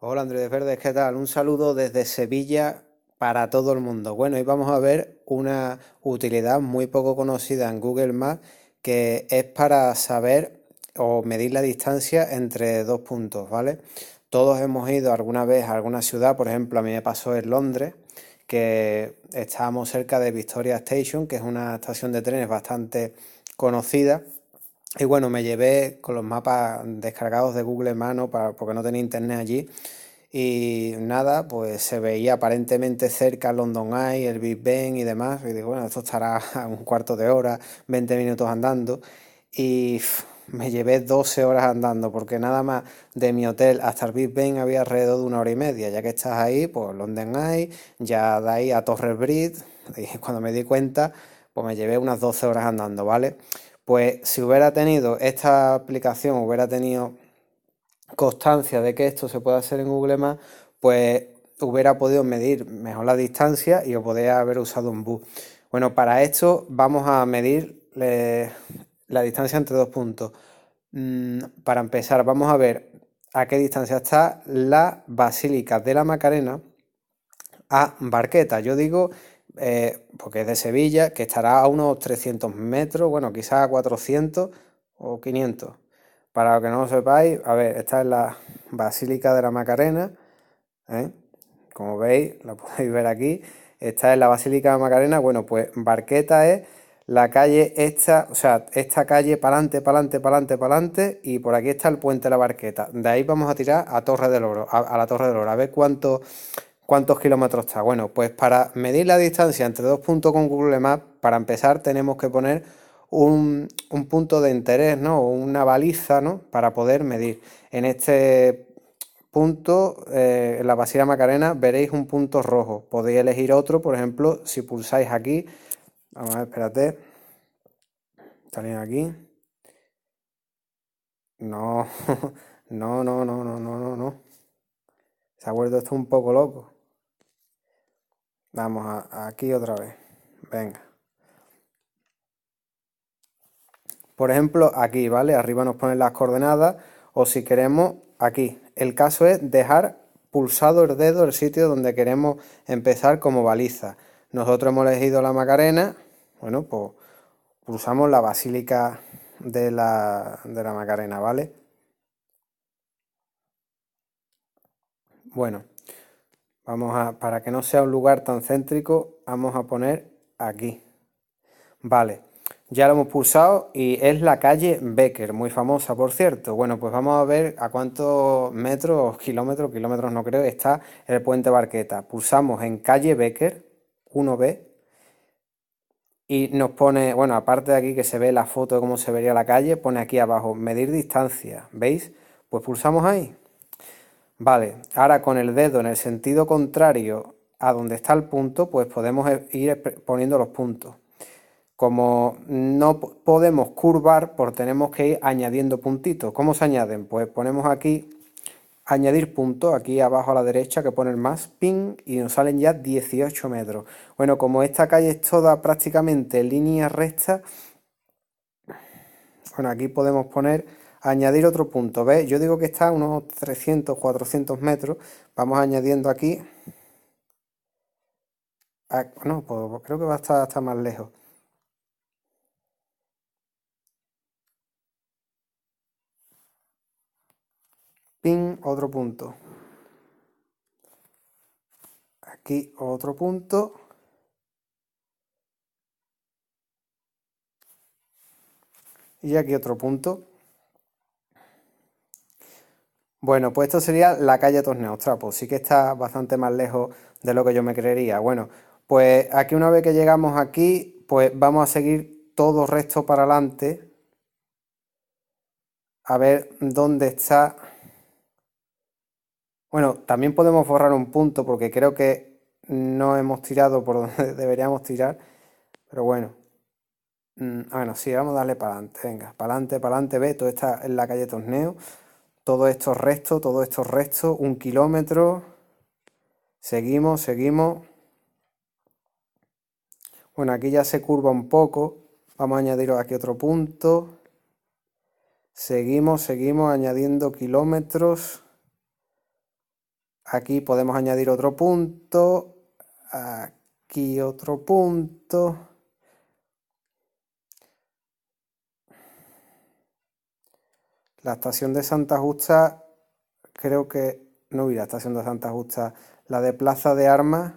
Hola Andrés Verdes, ¿qué tal? Un saludo desde Sevilla para todo el mundo. Bueno, hoy vamos a ver una utilidad muy poco conocida en Google Maps que es para saber o medir la distancia entre dos puntos, ¿vale? Todos hemos ido alguna vez a alguna ciudad, por ejemplo, a mí me pasó en Londres, que estábamos cerca de Victoria Station, que es una estación de trenes bastante conocida y bueno, me llevé con los mapas descargados de Google en mano porque no tenía internet allí. Y nada, pues se veía aparentemente cerca London Eye, el Big Ben y demás. Y digo, bueno, esto estará un cuarto de hora, 20 minutos andando. Y me llevé 12 horas andando, porque nada más de mi hotel hasta el Big Ben había alrededor de una hora y media. Ya que estás ahí, pues London Eye, ya de ahí a Torres Bridge. Y cuando me di cuenta, pues me llevé unas 12 horas andando, ¿vale? Pues si hubiera tenido esta aplicación, hubiera tenido constancia de que esto se puede hacer en Google Maps, pues hubiera podido medir mejor la distancia y yo podría haber usado un bus. Bueno, para esto vamos a medir eh, la distancia entre dos puntos. Mm, para empezar, vamos a ver a qué distancia está la Basílica de la Macarena a Barqueta. Yo digo eh, porque es de Sevilla, que estará a unos 300 metros, bueno, quizás a 400 o 500. Para que no lo sepáis, a ver, esta es la Basílica de la Macarena, ¿eh? como veis, la podéis ver aquí, esta es la Basílica de la Macarena, bueno, pues Barqueta es la calle esta, o sea, esta calle para adelante, para adelante, para adelante, para adelante, y por aquí está el puente de la Barqueta. De ahí vamos a tirar a Torre del Oro, a la Torre del Oro, a ver cuánto ¿Cuántos kilómetros está? Bueno, pues para medir la distancia entre dos puntos con Google Maps, para empezar tenemos que poner un, punto de interés, ¿no? Una baliza, ¿no? Para poder medir. En este punto, eh, en la Basílica Macarena, veréis un punto rojo. Podéis elegir otro, por ejemplo, si pulsáis aquí. Vamos a ver, espérate. bien aquí. No, no, no, no, no, no, no, no. Se ha vuelto esto un poco loco. Vamos aquí otra vez. Venga. Por ejemplo, aquí, ¿vale? Arriba nos ponen las coordenadas o si queremos, aquí. El caso es dejar pulsado el dedo el sitio donde queremos empezar como baliza. Nosotros hemos elegido la Macarena, bueno, pues pulsamos la Basílica de la, de la Macarena, ¿vale? Bueno. Vamos a, para que no sea un lugar tan céntrico, vamos a poner aquí. Vale, ya lo hemos pulsado y es la calle Becker, muy famosa por cierto. Bueno, pues vamos a ver a cuántos metros, kilómetros, kilómetros no creo, está el puente Barqueta. Pulsamos en calle Becker, 1B, y nos pone, bueno, aparte de aquí que se ve la foto de cómo se vería la calle, pone aquí abajo medir distancia, ¿veis? Pues pulsamos ahí. Vale, ahora con el dedo en el sentido contrario a donde está el punto, pues podemos e-, ir poniendo los puntos. Como no podemos curvar, pues tenemos que ir añadiendo puntitos. ¿Cómo se añaden? Pues ponemos aquí añadir puntos, aquí abajo a la derecha que pone más, pin, y nos salen ya 18 metros. Bueno, como esta calle es toda prácticamente línea recta, bueno, aquí podemos poner añadir otro punto. ¿Ves? Yo digo que está a unos 300, 400 metros. Vamos añadiendo aquí. Ah, no, pues creo que va a estar hasta más lejos. Pin, otro punto. Aquí otro punto. Y aquí otro punto. Bueno, pues esto sería la calle Ostras, pues Sí que está bastante más lejos de lo que yo me creería. Bueno, pues aquí una vez que llegamos aquí, pues vamos a seguir todo resto para adelante. A ver dónde está. Bueno, también podemos borrar un punto porque creo que no hemos tirado por donde deberíamos tirar. Pero bueno. Mm, ah, bueno, sí, vamos a darle para adelante. Venga, para adelante, para adelante. Ve, todo está en la calle Torneo. Todos estos restos, todos estos restos, un kilómetro. Seguimos, seguimos. Bueno, aquí ya se curva un poco. Vamos a añadir aquí otro punto. Seguimos, seguimos añadiendo kilómetros. Aquí podemos añadir otro punto. Aquí otro punto. La estación de Santa Justa, creo que no hubiera estación de Santa Justa. La de Plaza de Armas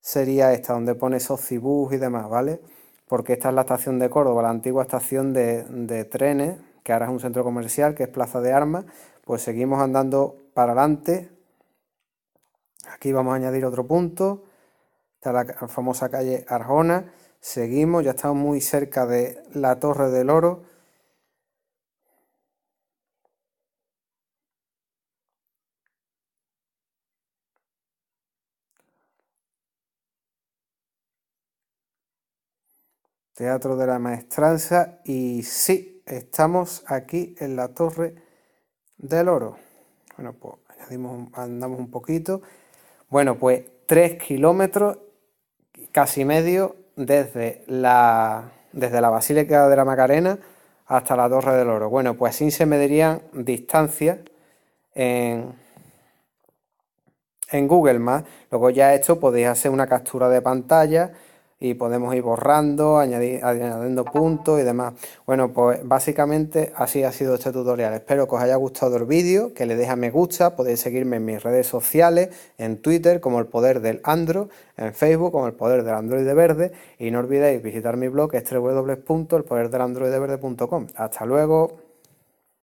sería esta, donde pone Socibus y demás, ¿vale? Porque esta es la estación de Córdoba, la antigua estación de, de trenes, que ahora es un centro comercial, que es Plaza de Armas. Pues seguimos andando para adelante. Aquí vamos a añadir otro punto. Está la famosa calle Arjona. Seguimos, ya estamos muy cerca de la Torre del Oro Teatro de la Maestranza y sí, estamos aquí en la Torre del Oro. Bueno, pues andamos un poquito. Bueno, pues tres kilómetros, casi medio, desde la, desde la Basílica de la Macarena hasta la Torre del Oro. Bueno, pues así se medirían distancias en, en Google Maps. Luego ya esto podéis hacer una captura de pantalla y podemos ir borrando, añadiendo puntos y demás. Bueno, pues básicamente así ha sido este tutorial. Espero que os haya gustado el vídeo, que le deis a me gusta, podéis seguirme en mis redes sociales, en Twitter como El Poder del Android, en Facebook como El Poder del Android de Verde y no olvidéis visitar mi blog www.elpoderdelandroidverde.com. Hasta luego.